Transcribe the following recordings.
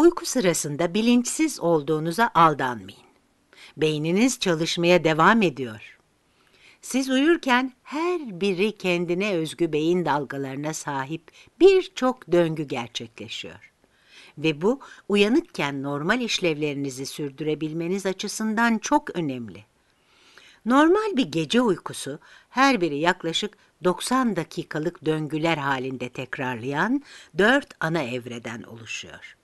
Uyku sırasında bilinçsiz olduğunuza aldanmayın. Beyniniz çalışmaya devam ediyor. Siz uyurken her biri kendine özgü beyin dalgalarına sahip birçok döngü gerçekleşiyor. Ve bu uyanıkken normal işlevlerinizi sürdürebilmeniz açısından çok önemli. Normal bir gece uykusu her biri yaklaşık 90 dakikalık döngüler halinde tekrarlayan 4 ana evreden oluşuyor.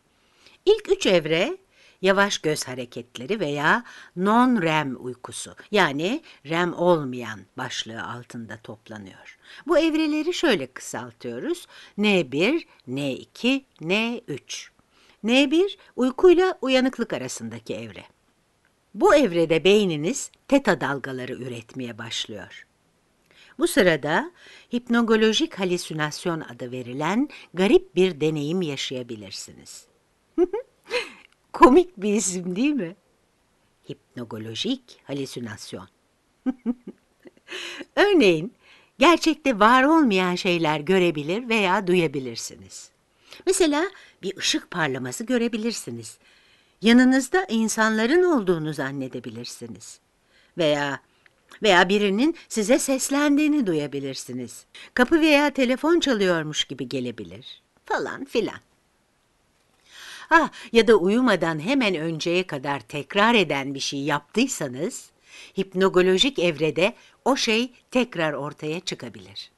İlk üç evre yavaş göz hareketleri veya non-REM uykusu yani REM olmayan başlığı altında toplanıyor. Bu evreleri şöyle kısaltıyoruz. N1, N2, N3. N1 uykuyla uyanıklık arasındaki evre. Bu evrede beyniniz teta dalgaları üretmeye başlıyor. Bu sırada hipnogolojik halüsinasyon adı verilen garip bir deneyim yaşayabilirsiniz. Komik bir isim değil mi? Hipnogolojik halüsinasyon. Örneğin gerçekte var olmayan şeyler görebilir veya duyabilirsiniz. Mesela bir ışık parlaması görebilirsiniz. Yanınızda insanların olduğunu zannedebilirsiniz. Veya veya birinin size seslendiğini duyabilirsiniz. Kapı veya telefon çalıyormuş gibi gelebilir falan filan ah ya da uyumadan hemen önceye kadar tekrar eden bir şey yaptıysanız, hipnogolojik evrede o şey tekrar ortaya çıkabilir.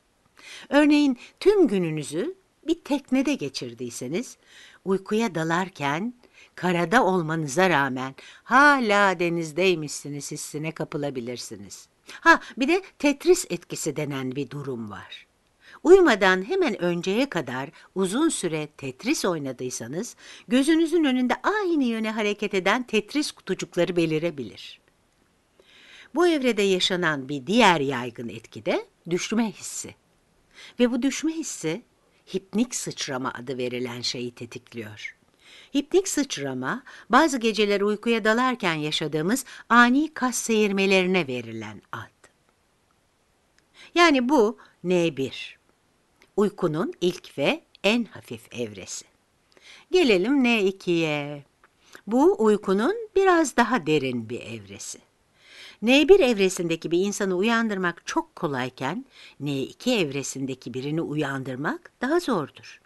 Örneğin tüm gününüzü bir teknede geçirdiyseniz, uykuya dalarken karada olmanıza rağmen hala denizdeymişsiniz hissine kapılabilirsiniz. Ha bir de tetris etkisi denen bir durum var. Uyumadan hemen önceye kadar uzun süre tetris oynadıysanız gözünüzün önünde aynı yöne hareket eden tetris kutucukları belirebilir. Bu evrede yaşanan bir diğer yaygın etki de düşme hissi. Ve bu düşme hissi hipnik sıçrama adı verilen şeyi tetikliyor. Hipnik sıçrama, bazı geceler uykuya dalarken yaşadığımız ani kas seyirmelerine verilen ad. Yani bu N1 uykunun ilk ve en hafif evresi. Gelelim N2'ye. Bu uykunun biraz daha derin bir evresi. N1 evresindeki bir insanı uyandırmak çok kolayken N2 evresindeki birini uyandırmak daha zordur.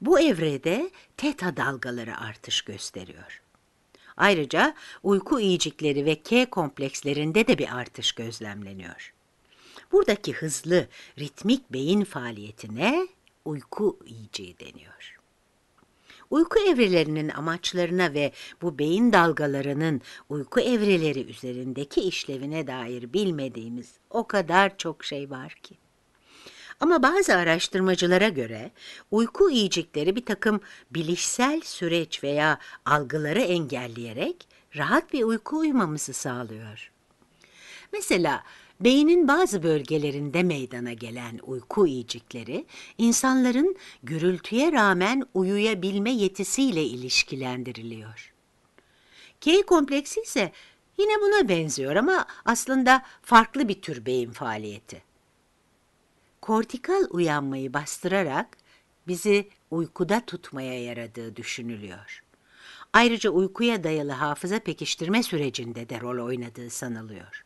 Bu evrede teta dalgaları artış gösteriyor. Ayrıca uyku iyicikleri ve K komplekslerinde de bir artış gözlemleniyor. Buradaki hızlı, ritmik beyin faaliyetine uyku yiyeceği deniyor. Uyku evrelerinin amaçlarına ve bu beyin dalgalarının uyku evreleri üzerindeki işlevine dair bilmediğimiz o kadar çok şey var ki. Ama bazı araştırmacılara göre uyku yiyecekleri bir takım bilişsel süreç veya algıları engelleyerek rahat bir uyku uyumamızı sağlıyor. Mesela Beynin bazı bölgelerinde meydana gelen uyku iyicikleri, insanların gürültüye rağmen uyuyabilme yetisiyle ilişkilendiriliyor. K kompleksi ise yine buna benziyor ama aslında farklı bir tür beyin faaliyeti. Kortikal uyanmayı bastırarak bizi uykuda tutmaya yaradığı düşünülüyor. Ayrıca uykuya dayalı hafıza pekiştirme sürecinde de rol oynadığı sanılıyor.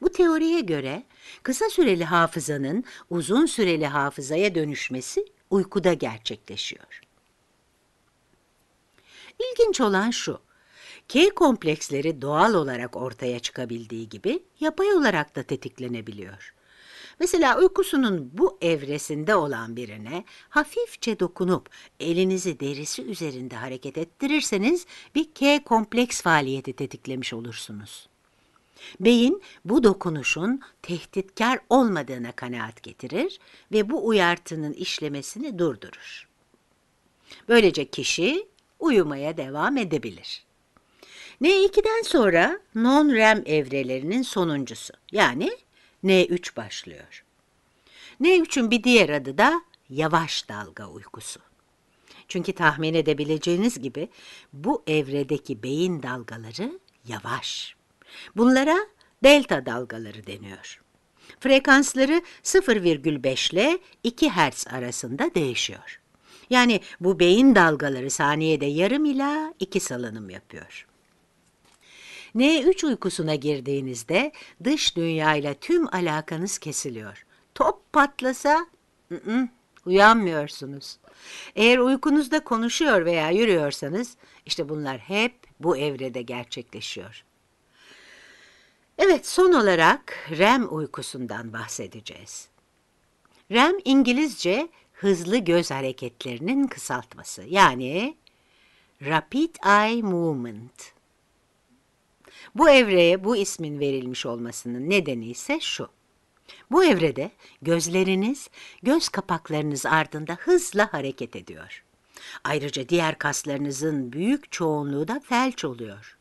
Bu teoriye göre kısa süreli hafızanın uzun süreli hafızaya dönüşmesi uykuda gerçekleşiyor. İlginç olan şu, K kompleksleri doğal olarak ortaya çıkabildiği gibi yapay olarak da tetiklenebiliyor. Mesela uykusunun bu evresinde olan birine hafifçe dokunup elinizi derisi üzerinde hareket ettirirseniz bir K kompleks faaliyeti tetiklemiş olursunuz. Beyin bu dokunuşun tehditkar olmadığına kanaat getirir ve bu uyartının işlemesini durdurur. Böylece kişi uyumaya devam edebilir. N2'den sonra non-REM evrelerinin sonuncusu yani N3 başlıyor. N3'ün bir diğer adı da yavaş dalga uykusu. Çünkü tahmin edebileceğiniz gibi bu evredeki beyin dalgaları yavaş. Bunlara delta dalgaları deniyor. Frekansları 0,5 ile 2 Hz arasında değişiyor. Yani bu beyin dalgaları saniyede yarım ila 2 salınım yapıyor. N3 uykusuna girdiğinizde dış dünyayla tüm alakanız kesiliyor. Top patlasa ı -ı, uyanmıyorsunuz. Eğer uykunuzda konuşuyor veya yürüyorsanız işte bunlar hep bu evrede gerçekleşiyor. Evet, son olarak REM uykusundan bahsedeceğiz. REM İngilizce hızlı göz hareketlerinin kısaltması. Yani Rapid Eye Movement. Bu evreye bu ismin verilmiş olmasının nedeni ise şu. Bu evrede gözleriniz, göz kapaklarınız ardında hızla hareket ediyor. Ayrıca diğer kaslarınızın büyük çoğunluğu da felç oluyor.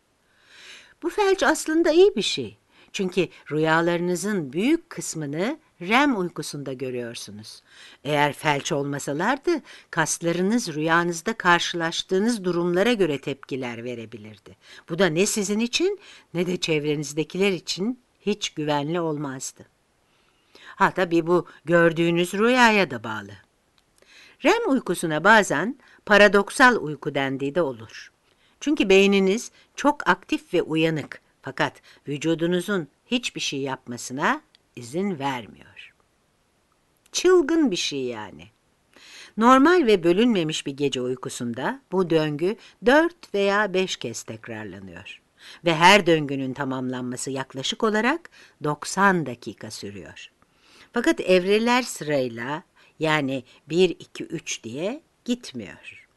Bu felç aslında iyi bir şey. Çünkü rüyalarınızın büyük kısmını REM uykusunda görüyorsunuz. Eğer felç olmasalardı kaslarınız rüyanızda karşılaştığınız durumlara göre tepkiler verebilirdi. Bu da ne sizin için ne de çevrenizdekiler için hiç güvenli olmazdı. Ha tabii bu gördüğünüz rüyaya da bağlı. REM uykusuna bazen paradoksal uyku dendiği de olur. Çünkü beyniniz çok aktif ve uyanık fakat vücudunuzun hiçbir şey yapmasına izin vermiyor. Çılgın bir şey yani. Normal ve bölünmemiş bir gece uykusunda bu döngü dört veya beş kez tekrarlanıyor. Ve her döngünün tamamlanması yaklaşık olarak 90 dakika sürüyor. Fakat evreler sırayla yani 1, 2, 3 diye gitmiyor.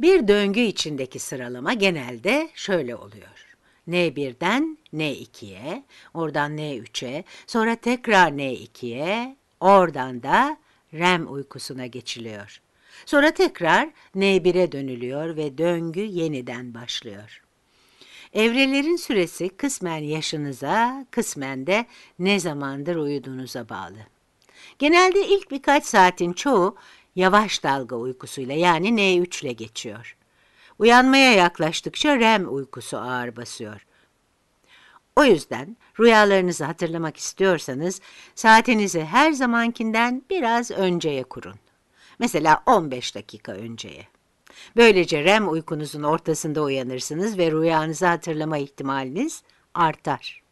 Bir döngü içindeki sıralama genelde şöyle oluyor. N1'den N2'ye, oradan N3'e, sonra tekrar N2'ye, oradan da REM uykusuna geçiliyor. Sonra tekrar N1'e dönülüyor ve döngü yeniden başlıyor. Evrelerin süresi kısmen yaşınıza, kısmen de ne zamandır uyuduğunuza bağlı. Genelde ilk birkaç saatin çoğu yavaş dalga uykusuyla yani N3 ile geçiyor. Uyanmaya yaklaştıkça REM uykusu ağır basıyor. O yüzden rüyalarınızı hatırlamak istiyorsanız saatinizi her zamankinden biraz önceye kurun. Mesela 15 dakika önceye. Böylece REM uykunuzun ortasında uyanırsınız ve rüyanızı hatırlama ihtimaliniz artar.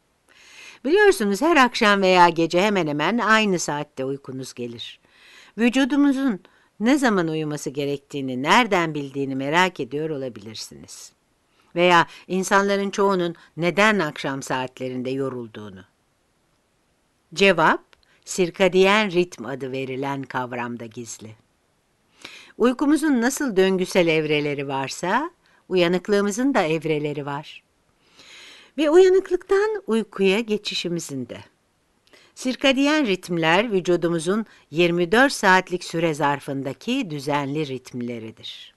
Biliyorsunuz her akşam veya gece hemen hemen aynı saatte uykunuz gelir. Vücudumuzun ne zaman uyuması gerektiğini nereden bildiğini merak ediyor olabilirsiniz. Veya insanların çoğunun neden akşam saatlerinde yorulduğunu. Cevap, sirkadiyen ritm adı verilen kavramda gizli. Uykumuzun nasıl döngüsel evreleri varsa, uyanıklığımızın da evreleri var. Ve uyanıklıktan uykuya geçişimizin de. Sirkadiyen ritimler vücudumuzun 24 saatlik süre zarfındaki düzenli ritimleridir.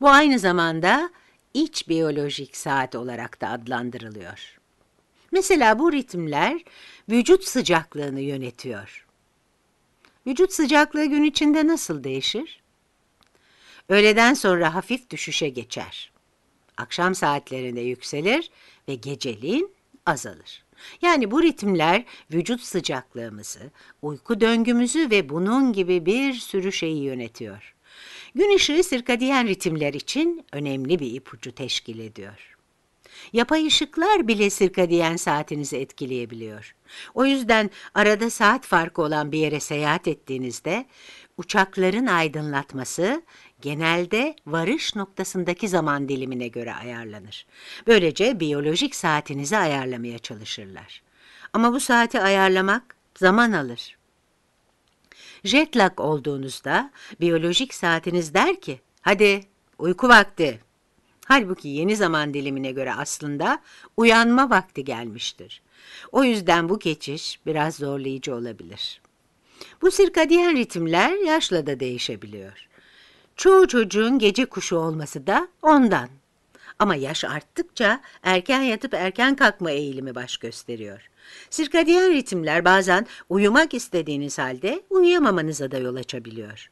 Bu aynı zamanda iç biyolojik saat olarak da adlandırılıyor. Mesela bu ritimler vücut sıcaklığını yönetiyor. Vücut sıcaklığı gün içinde nasıl değişir? Öğleden sonra hafif düşüşe geçer. Akşam saatlerinde yükselir ve geceliğin azalır. Yani bu ritimler vücut sıcaklığımızı, uyku döngümüzü ve bunun gibi bir sürü şeyi yönetiyor. Gün ışığı sirkadiyen ritimler için önemli bir ipucu teşkil ediyor. Yapay ışıklar bile sirkadiyen saatinizi etkileyebiliyor. O yüzden arada saat farkı olan bir yere seyahat ettiğinizde uçakların aydınlatması genelde varış noktasındaki zaman dilimine göre ayarlanır. Böylece biyolojik saatinizi ayarlamaya çalışırlar. Ama bu saati ayarlamak zaman alır. Jet lag olduğunuzda biyolojik saatiniz der ki, hadi uyku vakti. Halbuki yeni zaman dilimine göre aslında uyanma vakti gelmiştir. O yüzden bu geçiş biraz zorlayıcı olabilir. Bu sirkadiyen ritimler yaşla da değişebiliyor. Çoğu çocuğun gece kuşu olması da ondan. Ama yaş arttıkça erken yatıp erken kalkma eğilimi baş gösteriyor. Sirkadiyen ritimler bazen uyumak istediğiniz halde uyuyamamanıza da yol açabiliyor.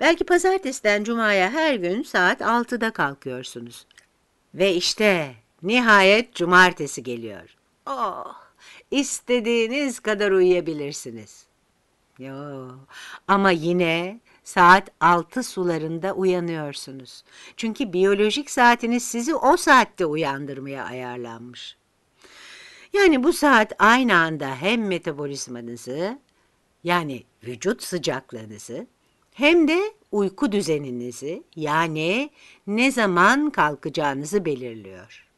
Belki pazartesiden cumaya her gün saat 6'da kalkıyorsunuz. Ve işte nihayet cumartesi geliyor. Oh! istediğiniz kadar uyuyabilirsiniz. Yo, ama yine saat 6 sularında uyanıyorsunuz. Çünkü biyolojik saatiniz sizi o saatte uyandırmaya ayarlanmış. Yani bu saat aynı anda hem metabolizmanızı yani vücut sıcaklığınızı hem de uyku düzeninizi yani ne zaman kalkacağınızı belirliyor.